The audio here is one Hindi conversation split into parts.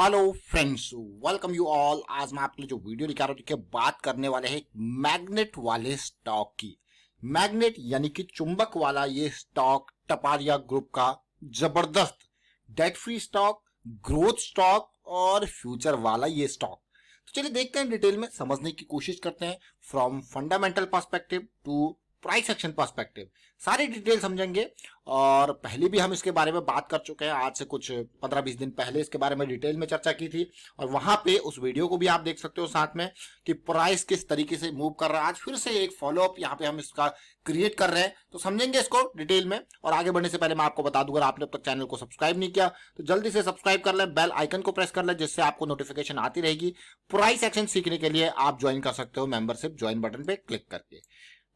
hello friends welcome you all आज मैं आपके लिए जो वीडियो दिखा रहा हूँ बात करने वाले हैं मैग्नेट वाले स्टॉक की मैग्नेट यानी कि चुंबक वाला ये स्टॉक टपारिया ग्रुप का जबरदस्त debt free stock growth stock और फ्यूचर वाला ये स्टॉक तो चलिए देखते हैं डिटेल में समझने की कोशिश करते हैं from fundamental perspective to price action perspective सारी डिटेल समझेंगे और पहले भी हम इसके बारे में बात कर चुके हैं आज से कुछ पंद्रह बीस दिन पहले इसके बारे में डिटेल में चर्चा की थी और वहां पे उस वीडियो को भी आप देख सकते हो साथ में कि प्राइस किस तरीके से मूव कर रहा है आज फिर से एक फॉलो अप यहाँ पे हम इसका क्रिएट कर रहे हैं तो समझेंगे इसको डिटेल में और आगे बढ़ने से पहले मैं आपको बता दूंगा आपने अब तक चैनल को सब्सक्राइब नहीं किया तो जल्दी से सब्सक्राइब कर लें बेल आइकन को प्रेस कर लें जिससे आपको नोटिफिकेशन आती रहेगी प्राइस एक्शन सीखने के लिए आप ज्वाइन कर सकते हो मेंबरशिप ज्वाइन बटन पर क्लिक करके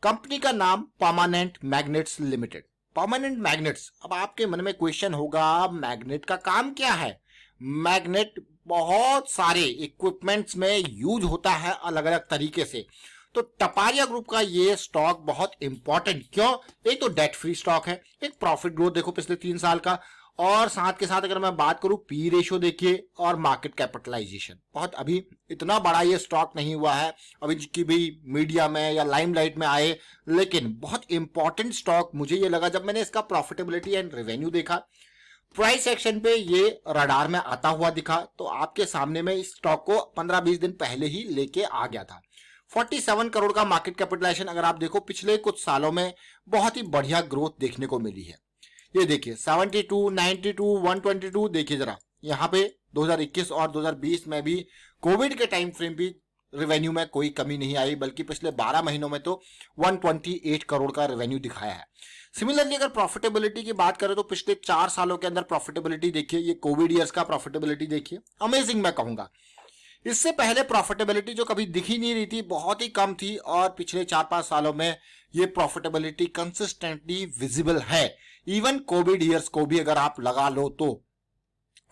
कंपनी का नाम permanent magnets limited permanent magnets अब आपके मन में क्वेश्चन होगा मैग्नेट का काम क्या है मैग्नेट बहुत सारे इक्विपमेंट्स में यूज होता है अलग अलग तरीके से तो टपारिया ग्रुप का ये स्टॉक बहुत इंपॉर्टेंट क्यों एक तो डेट फ्री स्टॉक है एक प्रॉफिट ग्रोथ देखो पिछले तीन साल का और साथ के साथ अगर मैं बात करूं पी रेशो देखिए और मार्केट कैपिटलाइजेशन बहुत अभी इतना बड़ा ये स्टॉक नहीं हुआ है अभी जिसकी भी मीडिया में या लाइमलाइट में आए लेकिन बहुत इंपॉर्टेंट स्टॉक मुझे ये लगा जब मैंने इसका प्रॉफिटेबिलिटी एंड रेवेन्यू देखा प्राइस एक्शन पे ये रडार में आता हुआ दिखा तो आपके सामने में इस स्टॉक को 15-20 दिन पहले ही लेके आ गया था 47 करोड़ का मार्केट कैपिटलाइजेशन अगर आप देखो पिछले कुछ सालों में बहुत ही बढ़िया ग्रोथ देखने को मिली है ये देखिए 72, 92, 122 देखिए जरा यहाँ पे 2021 और 2020 में भी कोविड के टाइम फ्रेम भी रेवेन्यू में कोई कमी नहीं आई बल्कि पिछले 12 महीनों में तो 128 करोड़ का रेवेन्यू दिखाया है सिमिलरली अगर प्रॉफिटेबिलिटी की बात करें तो पिछले चार सालों के अंदर प्रॉफिटेबिलिटी देखिए ये कोविड ईयर्स का प्रॉफिटेबिलिटी देखिए अमेजिंग मैं कहूंगा इससे पहले प्रॉफिटेबिलिटी जो कभी दिखी नहीं रही थी बहुत ही कम थी और पिछले चार पांच सालों में ये प्रॉफिटेबिलिटी कंसिस्टेंटली विजिबल है इवन कोविड ईयर्स को भी अगर आप लगा लो तो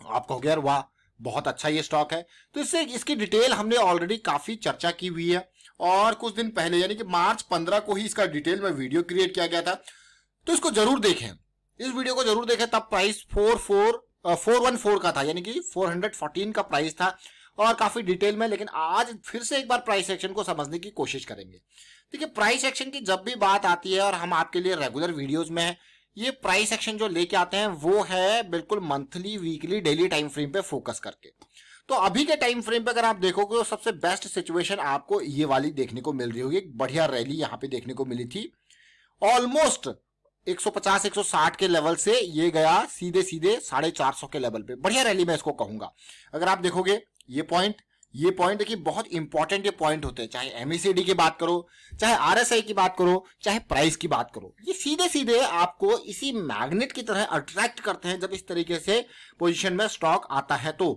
आप कहोगे यार वाह बहुत अच्छा ये स्टॉक है तो इससे इसकी डिटेल हमने ऑलरेडी काफी चर्चा की हुई है और कुछ दिन पहले यानी कि मार्च पंद्रह को ही इसका डिटेल में वीडियो क्रिएट किया गया था तो इसको जरूर देखें इस वीडियो को जरूर देखें तब price four four four one four का था यानी कि फोर हंड्रेड फोर्टीन का प्राइस था और काफ़ी डिटेल में लेकिन आज फिर से एक बार प्राइस एक्शन को समझने की कोशिश करेंगे देखिए प्राइस एक्शन की जब भी बात आती है और हम आपके लिए रेगुलर वीडियोज में है ये प्राइस एक्शन जो लेके आते हैं वो है बिल्कुल monthly weekly daily time frame पे फोकस करके तो अभी के टाइम फ्रेम पे अगर आप देखोगे तो सबसे बेस्ट सिचुएशन आपको ये वाली देखने को मिल रही होगी एक बढ़िया रैली यहाँ पे देखने को मिली थी ऑलमोस्ट 150 160 के लेवल से ये गया सीधे सीधे साढ़े चार सौ के लेवल पे बढ़िया रैली मैं इसको कहूंगा अगर आप देखोगे ये पॉइंट ये पॉइंट देखिए बहुत इंपॉर्टेंट ये पॉइंट होते हैं चाहे एमईसीडी e की बात करो चाहे आरएसआई की बात करो चाहे प्राइस की बात करो ये सीधे सीधे आपको इसी मैग्नेट की तरह अट्रैक्ट करते हैं जब इस तरीके से पोजीशन में स्टॉक आता है तो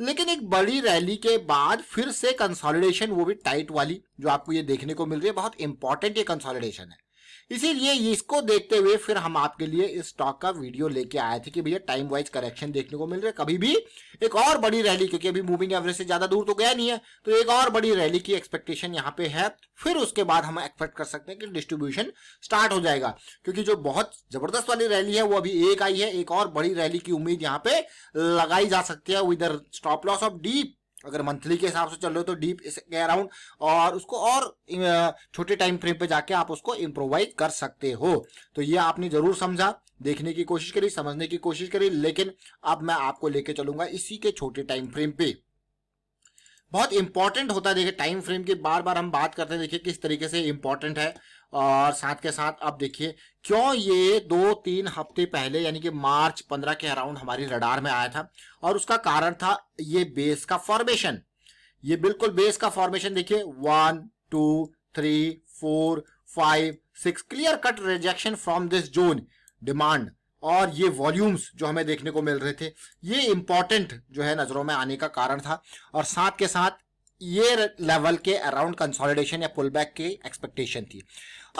लेकिन एक बड़ी रैली के बाद फिर से कंसोलिडेशन वो भी टाइट वाली जो आपको ये देखने को मिल रही है बहुत इंपॉर्टेंट ये कंसोलिडेशन है इसीलिए इसको देखते हुए फिर हम आपके लिए इस स्टॉक का वीडियो लेके आए थे कि भैया टाइम वाइज करेक्शन देखने को मिल रहा है कभी भी एक और बड़ी रैली क्योंकि अभी मूविंग एवरेज से ज्यादा दूर तो गया नहीं है तो एक और बड़ी रैली की एक्सपेक्टेशन यहाँ पे है फिर उसके बाद हम एक्सपेक्ट कर सकते हैं कि डिस्ट्रीब्यूशन स्टार्ट हो जाएगा क्योंकि जो बहुत जबरदस्त वाली रैली है वो अभी एक आई है एक और बड़ी रैली की उम्मीद यहाँ पे लगाई जा सकती है whether stop loss of deep अगर मंथली के हिसाब से चल रहे हो तो डीप अराउंड और उसको और छोटे टाइम फ्रेम पे जाके आप उसको इम्प्रोवाइज कर सकते हो तो ये आपने जरूर समझा देखने की कोशिश करी समझने की कोशिश करी लेकिन अब मैं आपको लेके चलूंगा इसी के छोटे टाइम फ्रेम पे बहुत इंपॉर्टेंट होता है देखिए टाइम फ्रेम की बार बार हम बात करते हैं देखिए किस तरीके से इंपॉर्टेंट है और साथ के साथ अब देखिए क्यों ये दो तीन हफ्ते पहले यानी कि मार्च पंद्रह के अराउंड हमारी रडार में आया था और उसका कारण था ये बेस का फॉर्मेशन ये बिल्कुल बेस का फॉर्मेशन देखिए one two three four five six clear cut rejection from this zone demand और ये वॉल्यूम्स जो हमें देखने को मिल रहे थे ये इम्पॉर्टेंट जो है नज़रों में आने का कारण था और साथ के साथ ये लेवल के अराउंड कंसोलिडेशन या पुल बैक की एक्सपेक्टेशन थी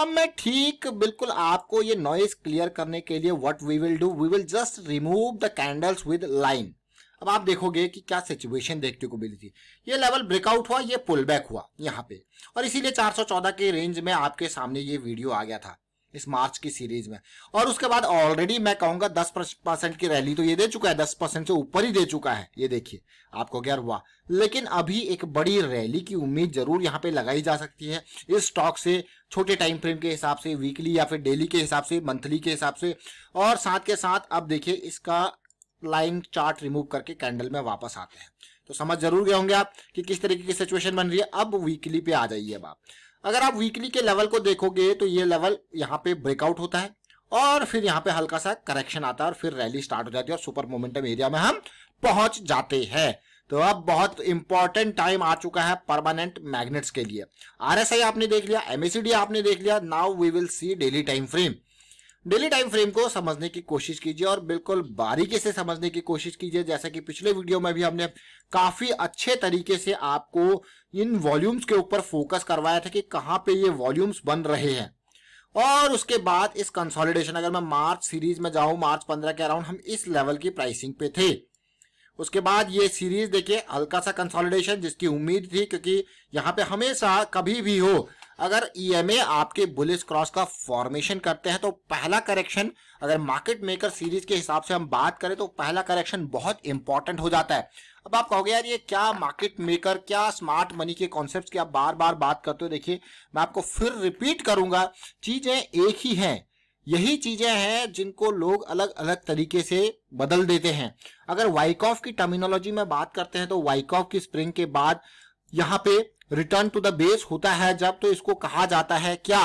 अब मैं ठीक बिल्कुल आपको ये नॉइज क्लियर करने के लिए what we will do we will just remove the candles with line अब आप देखोगे कि क्या सिचुएशन देखने को मिली थी ये लेवल ब्रेकआउट हुआ ये पुल बैक हुआ यहाँ पे और इसीलिए 414 के रेंज में आपके सामने ये वीडियो आ गया था इस मार्च की सीरीज में और उसके बाद ऑलरेडी मैं कहूंगा दस परसेंट की रैली तो ये दे चुका है दस परसेंट से ऊपर ही दे चुका है ये देखिए आपको क्या हुआ लेकिन अभी एक बड़ी रैली की उम्मीद जरूर यहाँ पे लगाई जा सकती है इस स्टॉक से छोटे टाइम फ्रेम के हिसाब से वीकली या फिर डेली के हिसाब से मंथली के हिसाब से और साथ के साथ अब देखिए इसका लाइन चार्ट रिमूव करके कैंडल में वापस आते हैं तो समझ जरूर गए होंगे आप कि किस तरीके की सिचुएशन बन रही है अब वीकली पे आ जाइए अब आप अगर आप वीकली के लेवल को देखोगे तो ये लेवल यहाँ पे ब्रेकआउट होता है और फिर यहाँ पे हल्का सा करेक्शन आता है और फिर रैली स्टार्ट हो जाती है और सुपर मोमेंटम एरिया में हम पहुंच जाते हैं तो अब बहुत इंपॉर्टेंट टाइम आ चुका है परमानेंट मैग्नेट्स के लिए आरएसआई आपने देख लिया एमएसीडी आपने देख लिया now we will see daily time frame daily time frame को समझने की कोशिश कीजिए और बिल्कुल बारीकी से समझने की कोशिश कीजिए जैसा कि पिछले वीडियो में भी हमने काफी अच्छे तरीके से आपको इन वॉल्यूम्स के ऊपर फोकस करवाया था कि कहाँ पे ये वॉल्यूम्स बन रहे हैं और उसके बाद इस कंसोलिडेशन अगर मैं मार्च सीरीज में जाऊं मार्च पंद्रह के अराउंड हम इस लेवल की प्राइसिंग पे थे उसके बाद ये सीरीज देखिए हल्का सा कंसोलिडेशन जिसकी उम्मीद थी क्योंकि यहाँ पे हमेशा कभी भी हो अगर ईएमए e आपके बुलिस क्रॉस का फॉर्मेशन करते हैं तो पहला करेक्शन अगर मार्केट मेकर सीरीज के हिसाब से हम बात करें तो पहला करेक्शन बहुत इंपॉर्टेंट हो जाता है अब आप कहोगे यार ये क्या मार्केट मेकर क्या स्मार्ट मनी के कॉन्सेप्ट की आप बार बार बात करते हो देखिए मैं आपको फिर रिपीट करूंगा चीजें एक ही है यही चीजें हैं जिनको लोग अलग अलग तरीके से बदल देते हैं अगर वाइकॉफ की टर्मिनोलॉजी में बात करते हैं तो वाइकॉफ की स्प्रिंग के बाद यहाँ पे रिटर्न टू द बेस होता है जब तो इसको कहा जाता है क्या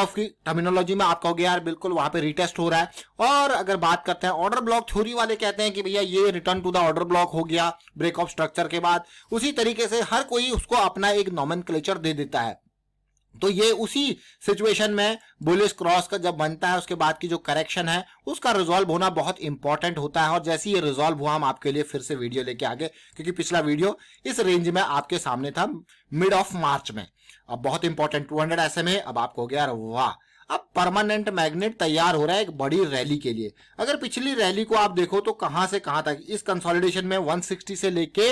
ऑफ की टर्मिनोलॉजी में आप कहोगे यार बिल्कुल वहां पे रिटेस्ट हो रहा है और अगर बात करते हैं ऑर्डर ब्लॉक थ्योरी वाले कहते हैं कि भैया ये return to the order block हो गया ब्रेक ऑफ स्ट्रक्चर के बाद उसी तरीके से हर कोई उसको अपना एक नॉमन दे देता है तो ये उसी सिचुएशन में बुलिस क्रॉस का जब बनता है उसके बाद की जो करेक्शन है उसका रिजॉल्व होना बहुत इंपॉर्टेंट होता है और जैसे ये रिजॉल्व हुआ हम आपके लिए फिर से वीडियो लेके आगे क्योंकि पिछला वीडियो इस रेंज में आपके सामने था मिड ऑफ मार्च में अब बहुत इंपॉर्टेंट टू हंड्रेड ऐसे में अब आपको हो गया वाह अब परमानेंट मैग्नेट तैयार हो रहा है एक बड़ी रैली के लिए अगर पिछली रैली को आप देखो तो कहां से कहां तक इस कंसोलिडेशन में 160 से लेके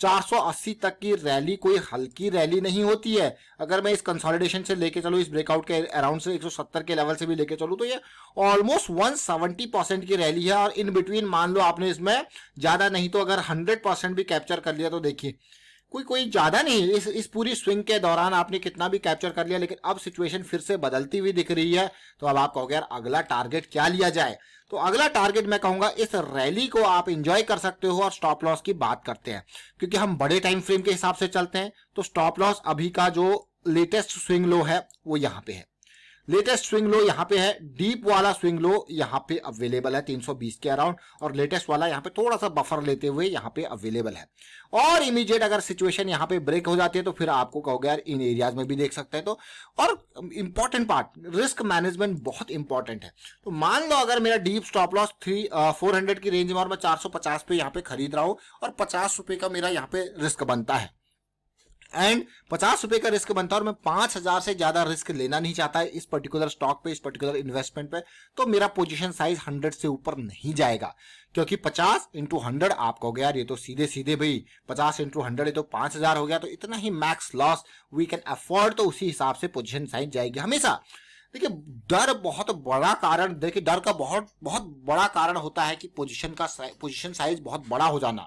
480 तक की रैली कोई हल्की रैली नहीं होती है अगर मैं इस कंसोलिडेशन से लेके चलूँ इस ब्रेकआउट के अराउंड से 170 के लेवल से भी लेके चलूँ तो ये ऑलमोस्ट 170 परसेंट की रैली है और इन बिटवीन मान लो आपने इसमें ज़्यादा नहीं तो अगर 100 परसेंट भी कैप्चर कर लिया तो देखिए कोई कोई ज़्यादा नहीं इस इस पूरी स्विंग के दौरान आपने कितना भी कैप्चर कर लिया लेकिन अब सिचुएशन फिर से बदलती हुई दिख रही है तो अब आप कहोगे यार अगला टारगेट क्या लिया जाए तो अगला टारगेट मैं कहूंगा इस रैली को आप इंजॉय कर सकते हो और स्टॉप लॉस की बात करते हैं क्योंकि हम बड़े टाइम फ्रेम के हिसाब से चलते हैं तो स्टॉप लॉस अभी का जो लेटेस्ट स्विंग लो है वो यहाँ पे है लेटेस्ट स्विंग लो यहाँ पे है डीप वाला स्विंग लो यहाँ पे अवेलेबल है 320 के अराउंड और लेटेस्ट वाला यहाँ पे थोड़ा सा बफर लेते हुए यहाँ पे अवेलेबल है और इमीडिएट अगर सिचुएशन यहाँ पे ब्रेक हो जाती है तो फिर आपको कहोगे यार इन एरियाज में भी देख सकते हैं तो और इंपॉर्टेंट पार्ट रिस्क मैनेजमेंट बहुत इंपॉर्टेंट है तो मान लो अगर मेरा deep stop loss three four की रेंज में और मैं चार पे यहाँ पे खरीद रहा हूँ और पचास का मेरा यहाँ पे रिस्क बनता है एंड पचास रुपए का रिस्क बनता है और मैं पांच हजार से ज्यादा रिस्क लेना नहीं चाहता है इस पर्टिकुलर स्टॉक पे इस पर्टिकुलर इन्वेस्टमेंट पे तो मेरा पोजीशन साइज हंड्रेड से ऊपर नहीं जाएगा क्योंकि पचास इंटू हंड्रेड आप कहोगे यार ये तो सीधे सीधे भाई पचास इंटू हंड्रेड ये तो पांच हजार हो गया तो इतना ही max loss we can afford तो उसी हिसाब से पोजिशन साइज जाएगी हमेशा देखिए डर बहुत बड़ा कारण देखिए डर का बहुत बहुत बड़ा कारण होता है कि पोजीशन का पोजीशन साइज बहुत बड़ा हो जाना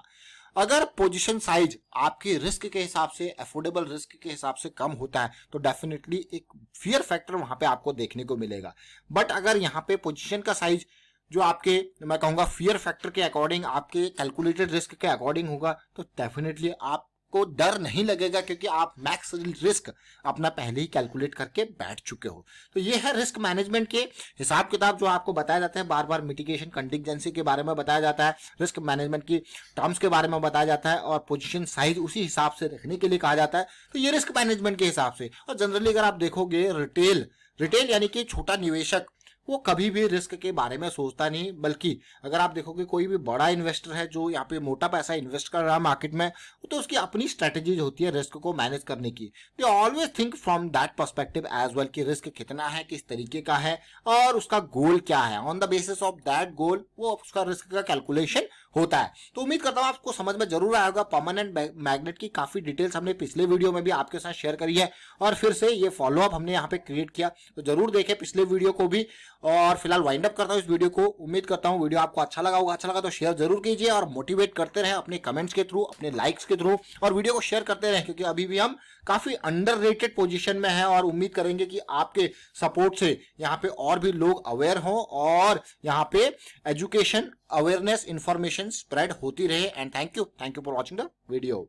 अगर पोजीशन साइज आपके रिस्क के हिसाब से अफोर्डेबल रिस्क के हिसाब से कम होता है तो डेफिनेटली एक फियर फैक्टर वहां पे आपको देखने को मिलेगा बट अगर यहाँ पे पोजीशन का साइज जो आपके मैं कहूंगा फियर फैक्टर के अकॉर्डिंग आपके कैलकुलेटेड रिस्क के अकॉर्डिंग होगा तो डेफिनेटली आप आपको डर नहीं लगेगा क्योंकि आप मैक्स रिस्क अपना पहले ही कैलकुलेट करके बैठ चुके हो तो ये है रिस्क मैनेजमेंट के हिसाब किताब जो आपको बताया जाता है बार बार मिटिगेशन कंटिजेंसी के बारे में बताया जाता है रिस्क मैनेजमेंट की टर्म्स के बारे में बताया जाता है और पोजिशन साइज उसी हिसाब से रखने के लिए कहा जाता है तो ये रिस्क मैनेजमेंट के हिसाब से और जनरली अगर आप देखोगे रिटेल रिटेल यानी कि छोटा निवेशक वो कभी भी रिस्क के बारे में सोचता नहीं बल्कि अगर आप देखोगे कोई भी बड़ा इन्वेस्टर है जो यहाँ पे मोटा पैसा इन्वेस्ट कर रहा है मार्केट में तो उसकी अपनी स्ट्रेटेजीज होती है रिस्क को मैनेज करने की they always think from that perspective as well कि रिस्क कितना है किस तरीके का है और उसका गोल क्या है on the basis of that goal वो उसका रिस्क का कैलकुलेशन होता है तो उम्मीद करता हूँ आपको समझ में जरूर आया होगा परमानेंट मैग्नेट की काफी डिटेल्स हमने पिछले वीडियो में भी आपके साथ शेयर करी है और फिर से ये फॉलोअप हमने यहाँ पे क्रिएट किया तो जरूर देखें पिछले वीडियो को भी और फिलहाल वाइंड अप करता हूँ इस वीडियो को उम्मीद करता हूँ वीडियो आपको अच्छा लगा होगा अच्छा लगा तो शेयर जरूर कीजिए और मोटिवेट करते रहे अपने कमेंट्स के थ्रू अपने लाइक्स के थ्रू और वीडियो को शेयर करते रहे क्योंकि अभी भी हम काफी अंडर रेटेड पोजिशन में है और उम्मीद करेंगे कि आपके सपोर्ट से यहाँ पे और भी लोग अवेयर हों और यहाँ पे एजुकेशन अवेयरनेस इन्फॉर्मेशन स्प्रेड होती रहे and thank you thank you for watching the video